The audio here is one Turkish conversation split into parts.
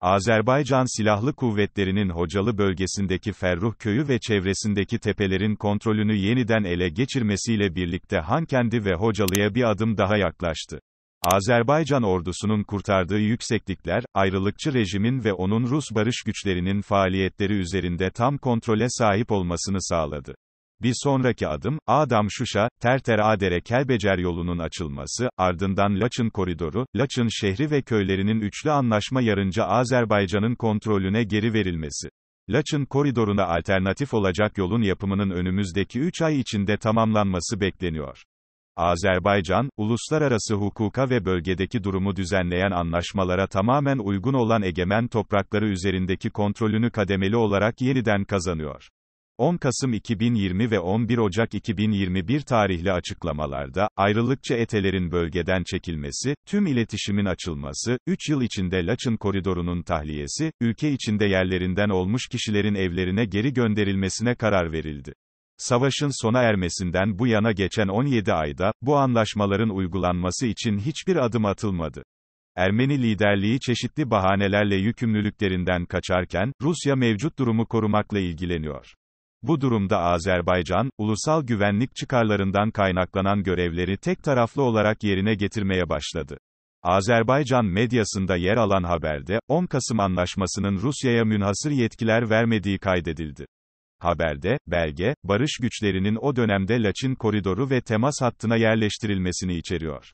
Azerbaycan Silahlı Kuvvetleri'nin Hocalı bölgesindeki Ferruh köyü ve çevresindeki tepelerin kontrolünü yeniden ele geçirmesiyle birlikte Hankendi ve Hocalı'ya bir adım daha yaklaştı. Azerbaycan ordusunun kurtardığı yükseklikler, ayrılıkçı rejimin ve onun Rus barış güçlerinin faaliyetleri üzerinde tam kontrole sahip olmasını sağladı. Bir sonraki adım, Adam-Şuşa, Terter-Adere Kelbecer yolunun açılması, ardından Laçın koridoru, Laçın şehri ve köylerinin üçlü anlaşma yarınca Azerbaycan'ın kontrolüne geri verilmesi. Laçın koridoruna alternatif olacak yolun yapımının önümüzdeki 3 ay içinde tamamlanması bekleniyor. Azerbaycan, uluslararası hukuka ve bölgedeki durumu düzenleyen anlaşmalara tamamen uygun olan egemen toprakları üzerindeki kontrolünü kademeli olarak yeniden kazanıyor. 10 Kasım 2020 ve 11 Ocak 2021 tarihli açıklamalarda, ayrılıkçı etelerin bölgeden çekilmesi, tüm iletişimin açılması, 3 yıl içinde Laçın koridorunun tahliyesi, ülke içinde yerlerinden olmuş kişilerin evlerine geri gönderilmesine karar verildi. Savaşın sona ermesinden bu yana geçen 17 ayda, bu anlaşmaların uygulanması için hiçbir adım atılmadı. Ermeni liderliği çeşitli bahanelerle yükümlülüklerinden kaçarken, Rusya mevcut durumu korumakla ilgileniyor. Bu durumda Azerbaycan, ulusal güvenlik çıkarlarından kaynaklanan görevleri tek taraflı olarak yerine getirmeye başladı. Azerbaycan medyasında yer alan haberde, 10 Kasım Anlaşması'nın Rusya'ya münhasır yetkiler vermediği kaydedildi. Haberde, belge, barış güçlerinin o dönemde Laçin koridoru ve temas hattına yerleştirilmesini içeriyor.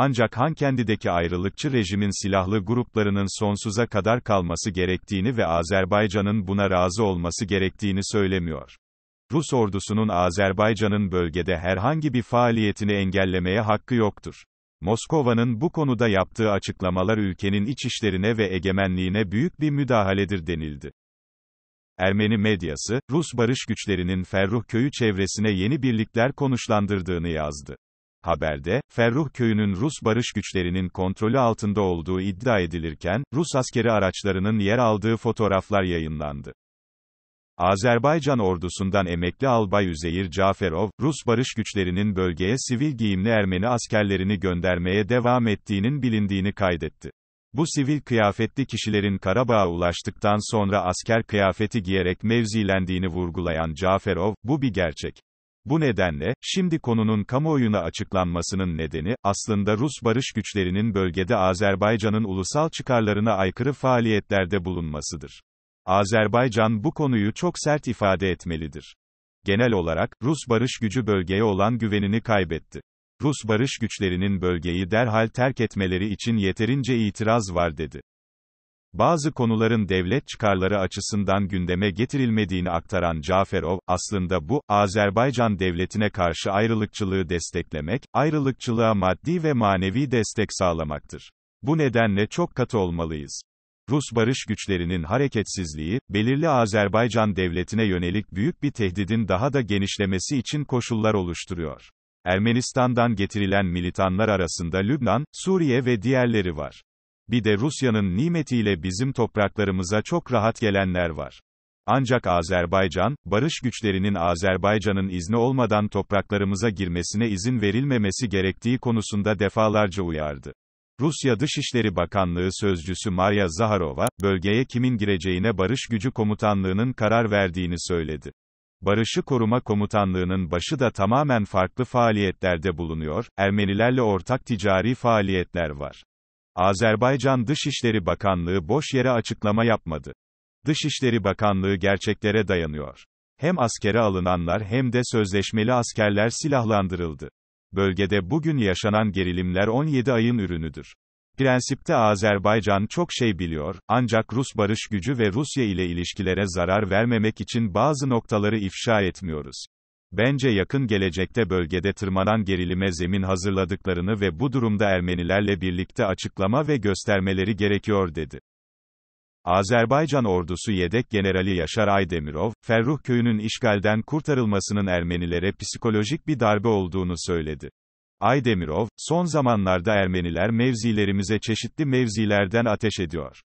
Ancak Han Hankendi'deki ayrılıkçı rejimin silahlı gruplarının sonsuza kadar kalması gerektiğini ve Azerbaycan'ın buna razı olması gerektiğini söylemiyor. Rus ordusunun Azerbaycan'ın bölgede herhangi bir faaliyetini engellemeye hakkı yoktur. Moskova'nın bu konuda yaptığı açıklamalar ülkenin iç işlerine ve egemenliğine büyük bir müdahaledir denildi. Ermeni medyası, Rus barış güçlerinin Ferruh köyü çevresine yeni birlikler konuşlandırdığını yazdı. Haberde, Ferruh köyünün Rus barış güçlerinin kontrolü altında olduğu iddia edilirken, Rus askeri araçlarının yer aldığı fotoğraflar yayınlandı. Azerbaycan ordusundan emekli albay Üzeyir Caferov, Rus barış güçlerinin bölgeye sivil giyimli Ermeni askerlerini göndermeye devam ettiğinin bilindiğini kaydetti. Bu sivil kıyafetli kişilerin Karabağ'a ulaştıktan sonra asker kıyafeti giyerek mevzilendiğini vurgulayan Caferov, bu bir gerçek. Bu nedenle, şimdi konunun kamuoyuna açıklanmasının nedeni, aslında Rus barış güçlerinin bölgede Azerbaycan'ın ulusal çıkarlarına aykırı faaliyetlerde bulunmasıdır. Azerbaycan bu konuyu çok sert ifade etmelidir. Genel olarak, Rus barış gücü bölgeye olan güvenini kaybetti. Rus barış güçlerinin bölgeyi derhal terk etmeleri için yeterince itiraz var dedi. Bazı konuların devlet çıkarları açısından gündeme getirilmediğini aktaran Caferov, aslında bu, Azerbaycan devletine karşı ayrılıkçılığı desteklemek, ayrılıkçılığa maddi ve manevi destek sağlamaktır. Bu nedenle çok katı olmalıyız. Rus barış güçlerinin hareketsizliği, belirli Azerbaycan devletine yönelik büyük bir tehdidin daha da genişlemesi için koşullar oluşturuyor. Ermenistan'dan getirilen militanlar arasında Lübnan, Suriye ve diğerleri var bir de Rusya'nın nimetiyle bizim topraklarımıza çok rahat gelenler var. Ancak Azerbaycan, barış güçlerinin Azerbaycan'ın izni olmadan topraklarımıza girmesine izin verilmemesi gerektiği konusunda defalarca uyardı. Rusya Dışişleri Bakanlığı Sözcüsü Maria Zaharova, bölgeye kimin gireceğine Barış Gücü Komutanlığı'nın karar verdiğini söyledi. Barışı Koruma Komutanlığı'nın başı da tamamen farklı faaliyetlerde bulunuyor, Ermenilerle ortak ticari faaliyetler var. Azerbaycan Dışişleri Bakanlığı boş yere açıklama yapmadı. Dışişleri Bakanlığı gerçeklere dayanıyor. Hem askere alınanlar hem de sözleşmeli askerler silahlandırıldı. Bölgede bugün yaşanan gerilimler 17 ayın ürünüdür. Prensipte Azerbaycan çok şey biliyor, ancak Rus barış gücü ve Rusya ile ilişkilere zarar vermemek için bazı noktaları ifşa etmiyoruz. Bence yakın gelecekte bölgede tırmanan gerilime zemin hazırladıklarını ve bu durumda Ermenilerle birlikte açıklama ve göstermeleri gerekiyor dedi. Azerbaycan ordusu yedek generali Yaşar Aydemirov, Ferruh köyünün işgalden kurtarılmasının Ermenilere psikolojik bir darbe olduğunu söyledi. Aydemirov, son zamanlarda Ermeniler mevzilerimize çeşitli mevzilerden ateş ediyor.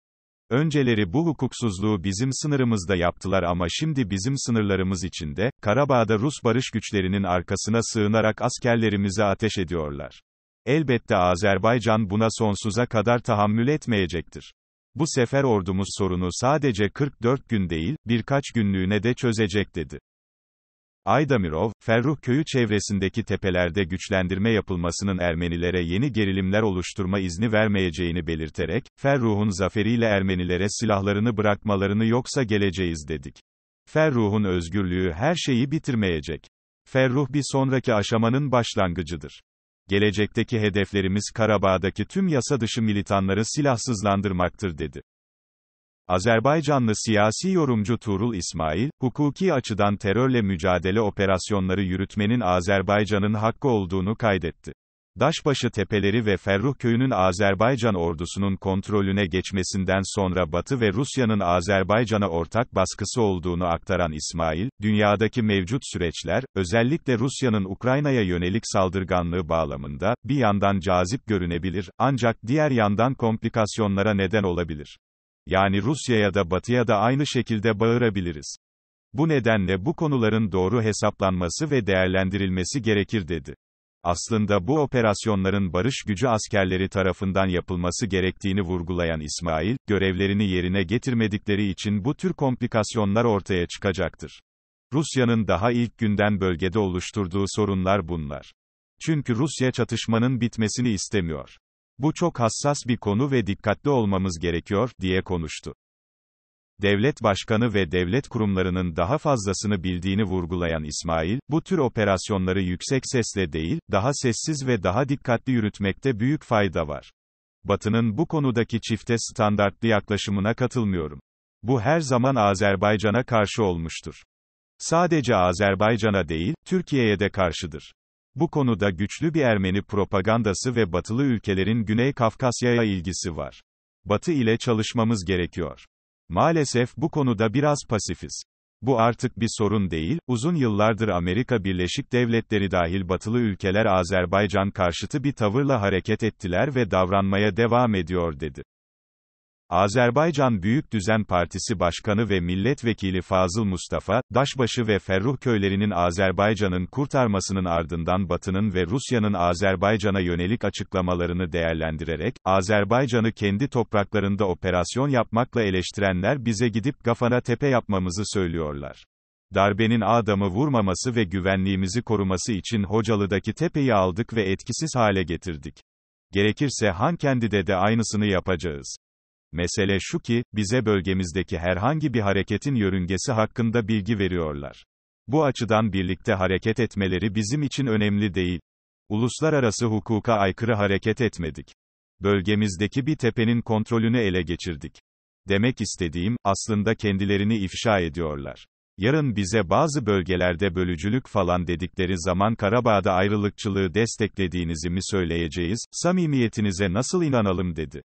Önceleri bu hukuksuzluğu bizim sınırımızda yaptılar ama şimdi bizim sınırlarımız içinde, Karabağ'da Rus barış güçlerinin arkasına sığınarak askerlerimize ateş ediyorlar. Elbette Azerbaycan buna sonsuza kadar tahammül etmeyecektir. Bu sefer ordumuz sorunu sadece 44 gün değil, birkaç günlüğüne de çözecek dedi. Aydamirov, Ferruh köyü çevresindeki tepelerde güçlendirme yapılmasının Ermenilere yeni gerilimler oluşturma izni vermeyeceğini belirterek, Ferruh'un zaferiyle Ermenilere silahlarını bırakmalarını yoksa geleceğiz dedik. Ferruh'un özgürlüğü her şeyi bitirmeyecek. Ferruh bir sonraki aşamanın başlangıcıdır. Gelecekteki hedeflerimiz Karabağ'daki tüm yasa dışı militanları silahsızlandırmaktır dedi. Azerbaycanlı siyasi yorumcu Tuğrul İsmail, hukuki açıdan terörle mücadele operasyonları yürütmenin Azerbaycan'ın hakkı olduğunu kaydetti. Daşbaşı Tepeleri ve Ferruh Köyü'nün Azerbaycan ordusunun kontrolüne geçmesinden sonra Batı ve Rusya'nın Azerbaycan'a ortak baskısı olduğunu aktaran İsmail, dünyadaki mevcut süreçler, özellikle Rusya'nın Ukrayna'ya yönelik saldırganlığı bağlamında, bir yandan cazip görünebilir, ancak diğer yandan komplikasyonlara neden olabilir yani Rusya'ya da Batı'ya da aynı şekilde bağırabiliriz. Bu nedenle bu konuların doğru hesaplanması ve değerlendirilmesi gerekir dedi. Aslında bu operasyonların barış gücü askerleri tarafından yapılması gerektiğini vurgulayan İsmail, görevlerini yerine getirmedikleri için bu tür komplikasyonlar ortaya çıkacaktır. Rusya'nın daha ilk günden bölgede oluşturduğu sorunlar bunlar. Çünkü Rusya çatışmanın bitmesini istemiyor. Bu çok hassas bir konu ve dikkatli olmamız gerekiyor, diye konuştu. Devlet başkanı ve devlet kurumlarının daha fazlasını bildiğini vurgulayan İsmail, bu tür operasyonları yüksek sesle değil, daha sessiz ve daha dikkatli yürütmekte büyük fayda var. Batı'nın bu konudaki çifte standartlı yaklaşımına katılmıyorum. Bu her zaman Azerbaycan'a karşı olmuştur. Sadece Azerbaycan'a değil, Türkiye'ye de karşıdır. Bu konuda güçlü bir Ermeni propagandası ve batılı ülkelerin Güney Kafkasya'ya ilgisi var. Batı ile çalışmamız gerekiyor. Maalesef bu konuda biraz pasifiz. Bu artık bir sorun değil, uzun yıllardır Amerika Birleşik Devletleri dahil batılı ülkeler Azerbaycan karşıtı bir tavırla hareket ettiler ve davranmaya devam ediyor dedi. Azerbaycan Büyük Düzen Partisi Başkanı ve Milletvekili Fazıl Mustafa, Daşbaşı ve Ferruh köylerinin Azerbaycan'ın kurtarmasının ardından Batı'nın ve Rusya'nın Azerbaycan'a yönelik açıklamalarını değerlendirerek, Azerbaycan'ı kendi topraklarında operasyon yapmakla eleştirenler bize gidip gafana tepe yapmamızı söylüyorlar. Darbenin adamı vurmaması ve güvenliğimizi koruması için Hocalı'daki tepeyi aldık ve etkisiz hale getirdik. Gerekirse Han Hankendi'de de aynısını yapacağız. Mesele şu ki, bize bölgemizdeki herhangi bir hareketin yörüngesi hakkında bilgi veriyorlar. Bu açıdan birlikte hareket etmeleri bizim için önemli değil. Uluslararası hukuka aykırı hareket etmedik. Bölgemizdeki bir tepenin kontrolünü ele geçirdik. Demek istediğim, aslında kendilerini ifşa ediyorlar. Yarın bize bazı bölgelerde bölücülük falan dedikleri zaman Karabağ'da ayrılıkçılığı desteklediğinizi mi söyleyeceğiz, samimiyetinize nasıl inanalım dedi.